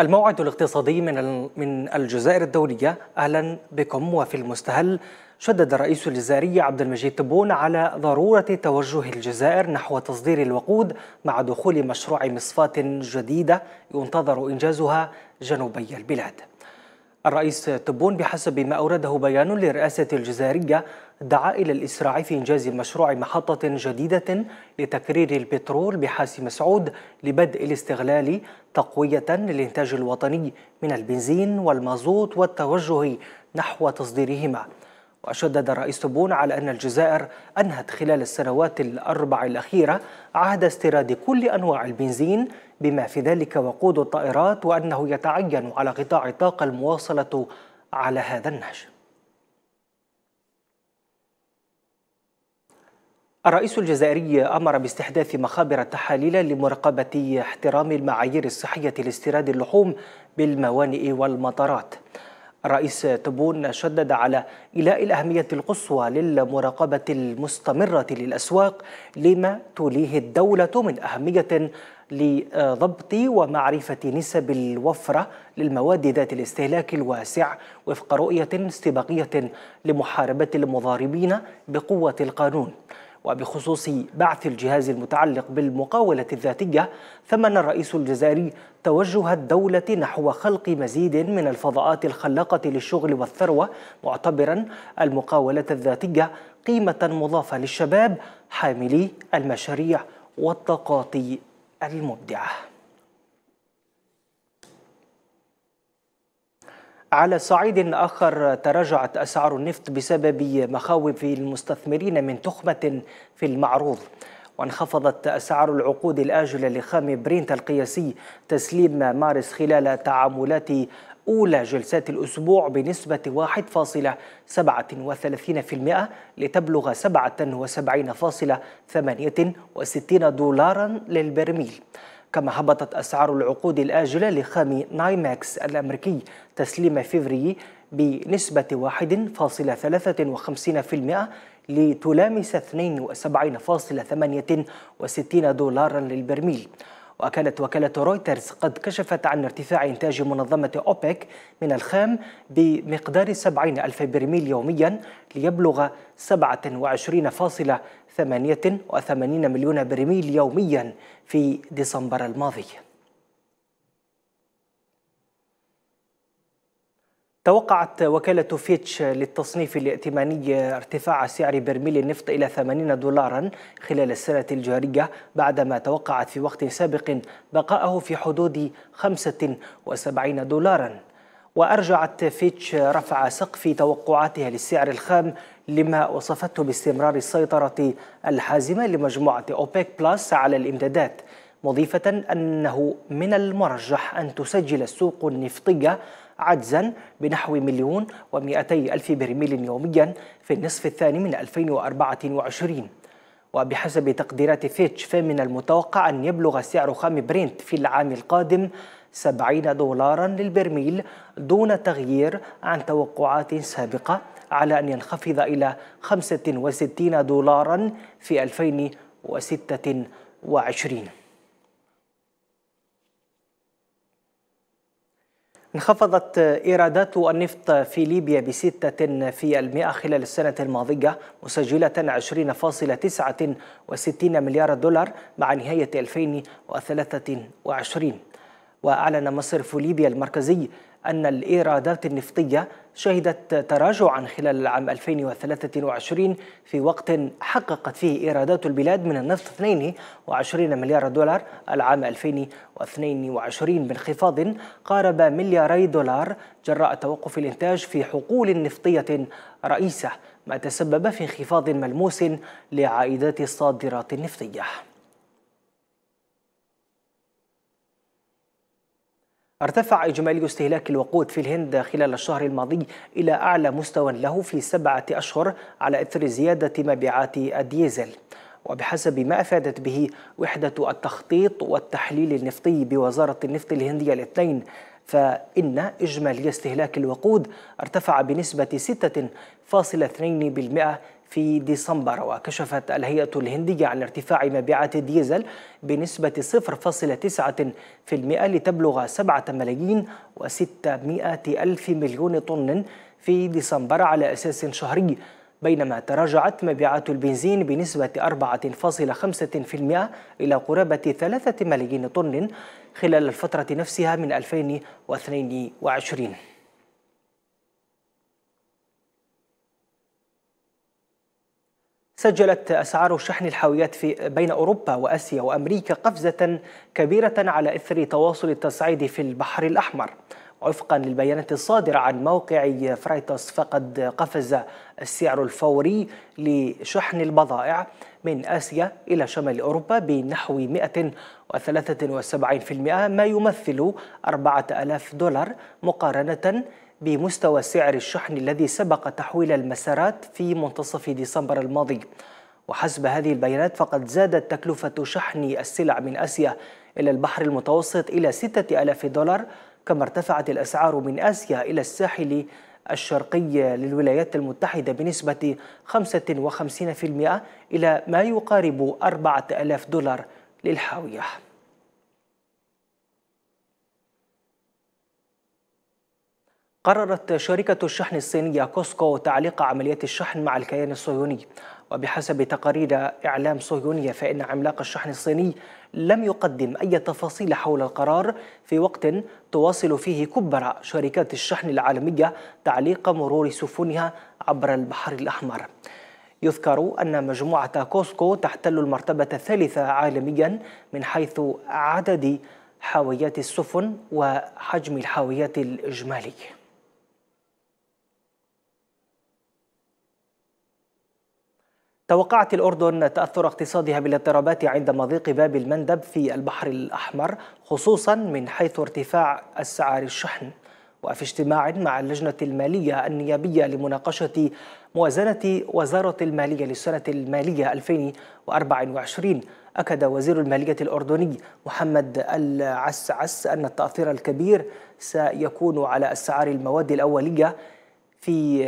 الموعد الاقتصادي من من الجزائر الدولية أهلا بكم وفي المستهل شدد الرئيس الجزائري عبد المجيد تبون على ضرورة توجه الجزائر نحو تصدير الوقود مع دخول مشروع مصفاة جديدة ينتظر إنجازها جنوبي البلاد الرئيس تبون بحسب ما أورده بيان للرئاسة الجزائرية دعا إلى الإسراع في إنجاز مشروع محطة جديدة لتكرير البترول بحاس مسعود لبدء الاستغلال تقوية للإنتاج الوطني من البنزين والمازوت والتوجه نحو تصديرهما وشدد رئيس تبون على أن الجزائر أنهت خلال السنوات الأربع الأخيرة عهد استيراد كل أنواع البنزين بما في ذلك وقود الطائرات وأنه يتعين على قطاع الطاقة المواصلة على هذا النهج الرئيس الجزائري أمر باستحداث مخابر تحاليل لمراقبة احترام المعايير الصحية لاستيراد اللحوم بالموانئ والمطارات الرئيس تبون شدد على إيلاء الأهمية القصوى للمراقبة المستمرة للأسواق لما توليه الدولة من أهمية لضبط ومعرفة نسب الوفرة للمواد ذات الاستهلاك الواسع وفق رؤية استباقية لمحاربة المضاربين بقوة القانون وبخصوص بعث الجهاز المتعلق بالمقاولة الذاتية ثمن الرئيس الجزائري توجه الدولة نحو خلق مزيد من الفضاءات الخلاقة للشغل والثروة معتبرا المقاولة الذاتية قيمة مضافة للشباب حاملي المشاريع والطاقات المبدعه على صعيد آخر تراجعت أسعار النفط بسبب مخاوف المستثمرين من تخمة في المعروض وانخفضت أسعار العقود الآجلة لخام برينت القياسي تسليم مارس خلال تعاملات أولى جلسات الأسبوع بنسبة 1.37% لتبلغ 77.68 دولارا للبرميل كما هبطت أسعار العقود الآجلة لخام نايماكس الأمريكي تسليم فيفري بنسبة 1.53% لتلامس 72.68 دولارا للبرميل وكانت وكالة رويترز قد كشفت عن ارتفاع إنتاج منظمة أوبك من الخام بمقدار 70 ألف برميل يوميا ليبلغ 27.88 مليون برميل يوميا في ديسمبر الماضي توقعت وكالة فيتش للتصنيف الائتماني ارتفاع سعر برميل النفط إلى 80 دولارا خلال السنة الجارية بعدما توقعت في وقت سابق بقاءه في حدود 75 دولارا وأرجعت فيتش رفع سقف توقعاتها للسعر الخام لما وصفته باستمرار السيطرة الحازمة لمجموعة أوبيك بلاس على الإمدادات مضيفة أنه من المرجح أن تسجل السوق النفطية عجزا بنحو مليون و ألف برميل يوميا في النصف الثاني من 2024 وبحسب تقديرات فيتش فمن المتوقع أن يبلغ سعر خام برنت في العام القادم 70 دولارا للبرميل دون تغيير عن توقعات سابقة على أن ينخفض إلى 65 دولارا في 2026 انخفضت إيرادات النفط في ليبيا بستة في المئة خلال السنة الماضية مسجلة 20.69 مليار دولار مع نهاية 2023 وأعلن مصرف ليبيا المركزي أن الإيرادات النفطية شهدت تراجعا خلال العام 2023 في وقت حققت فيه إيرادات البلاد من النفط 22 مليار دولار العام 2022 بانخفاض قارب ملياري دولار جراء توقف الإنتاج في حقول نفطية رئيسة ما تسبب في انخفاض ملموس لعائدات الصادرات النفطيه ارتفع إجمالي استهلاك الوقود في الهند خلال الشهر الماضي إلى أعلى مستوى له في سبعة أشهر على إثر زيادة مبيعات الديزل وبحسب ما أفادت به وحدة التخطيط والتحليل النفطي بوزارة النفط الهندية الاثنين فإن إجمالي استهلاك الوقود ارتفع بنسبة 6.2% في ديسمبر وكشفت الهيئة الهندية عن ارتفاع مبيعات الديزل بنسبة 0.9% لتبلغ 7 ملايين و600 ألف مليون طن في ديسمبر على أساس شهري بينما تراجعت مبيعات البنزين بنسبة 4.5% إلى قرابة 3 ملايين طن خلال الفترة نفسها من 2022 سجلت أسعار شحن الحاويات في بين أوروبا وأسيا وأمريكا قفزة كبيرة على إثر تواصل التصعيد في البحر الأحمر وفقا للبيانات الصادرة عن موقع فرايتس فقد قفز السعر الفوري لشحن البضائع من آسيا إلى شمال أوروبا بنحو 173% ما يمثل 4000 دولار مقارنة بمستوى سعر الشحن الذي سبق تحويل المسارات في منتصف ديسمبر الماضي وحسب هذه البيانات فقد زادت تكلفة شحن السلع من آسيا إلى البحر المتوسط إلى 6000 دولار كما ارتفعت الأسعار من آسيا إلى الساحل الشرقي للولايات المتحدة بنسبة 55% إلى ما يقارب 4000 دولار للحاوية قررت شركة الشحن الصينية كوسكو تعليق عمليات الشحن مع الكيان الصهيوني وبحسب تقارير إعلام صهيونية فإن عملاق الشحن الصيني لم يقدم أي تفاصيل حول القرار في وقت تواصل فيه كبرى شركات الشحن العالمية تعليق مرور سفنها عبر البحر الأحمر يذكر أن مجموعة كوسكو تحتل المرتبة الثالثة عالميا من حيث عدد حاويات السفن وحجم الحاويات الإجمالي توقعت الأردن تأثر اقتصادها بالاضطرابات عند مضيق باب المندب في البحر الأحمر خصوصا من حيث ارتفاع أسعار الشحن وفي اجتماع مع اللجنة المالية النيابية لمناقشة موازنة وزارة المالية للسنة المالية 2024 أكد وزير المالية الأردني محمد العسعس أن التأثير الكبير سيكون على أسعار المواد الأولية في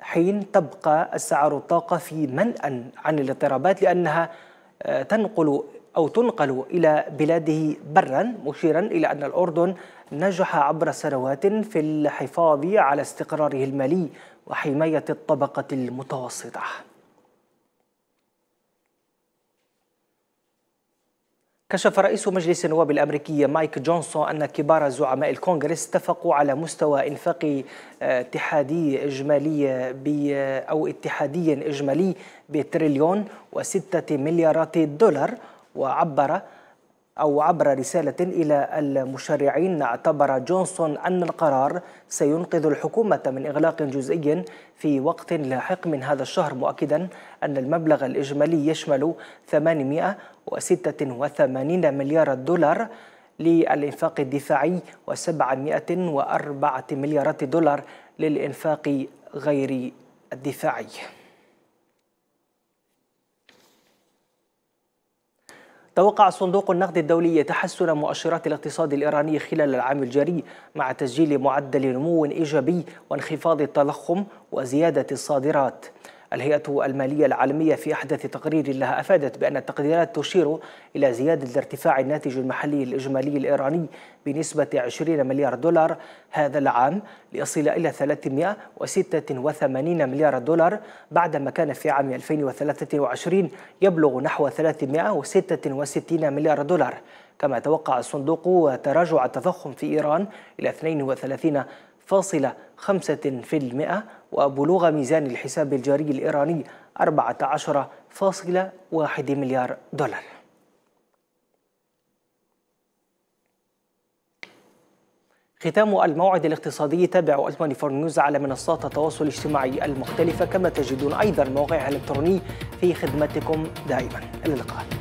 حين تبقى اسعار الطاقه في منأى عن الاضطرابات لانها آه، تنقل او تنقل الى بلاده برا مشيرا الى ان الاردن نجح عبر سنوات في الحفاظ على استقراره المالي وحمايه الطبقه المتوسطه كشف رئيس مجلس النواب الأمريكي مايك جونسون أن كبار زعماء الكونغرس اتفقوا على مستوى إنفاق آه، اتحادي إجمالي آه، أو اتحادي إجمالي بتريليون وستة مليارات دولار وعبر أو عبر رسالة إلى المشرعين اعتبر جونسون أن القرار سينقذ الحكومة من إغلاق جزئي في وقت لاحق من هذا الشهر مؤكدا أن المبلغ الإجمالي يشمل 886 مليار دولار للإنفاق الدفاعي و704 مليارات دولار للإنفاق غير الدفاعي توقع صندوق النقد الدولي تحسن مؤشرات الاقتصاد الإيراني خلال العام الجاري مع تسجيل معدل نمو إيجابي وانخفاض التضخم وزيادة الصادرات الهيئة المالية العالمية في أحدث تقرير لها أفادت بأن التقديرات تشير إلى زيادة ارتفاع الناتج المحلي الإجمالي الإيراني بنسبة 20 مليار دولار هذا العام ليصل إلى 386 مليار دولار بعدما كان في عام 2023 يبلغ نحو 366 مليار دولار كما توقع الصندوق تراجع التضخم في إيران إلى 32 فاصلة خمسة في المئة وبلوغ ميزان الحساب الجاري الإيراني 14.1 مليار دولار ختام الموعد الاقتصادي تابعوا ألماني فور نيوز على منصات التواصل الاجتماعي المختلفة كما تجدون أيضا موقعها الإلكتروني في خدمتكم دائما إلى اللقاء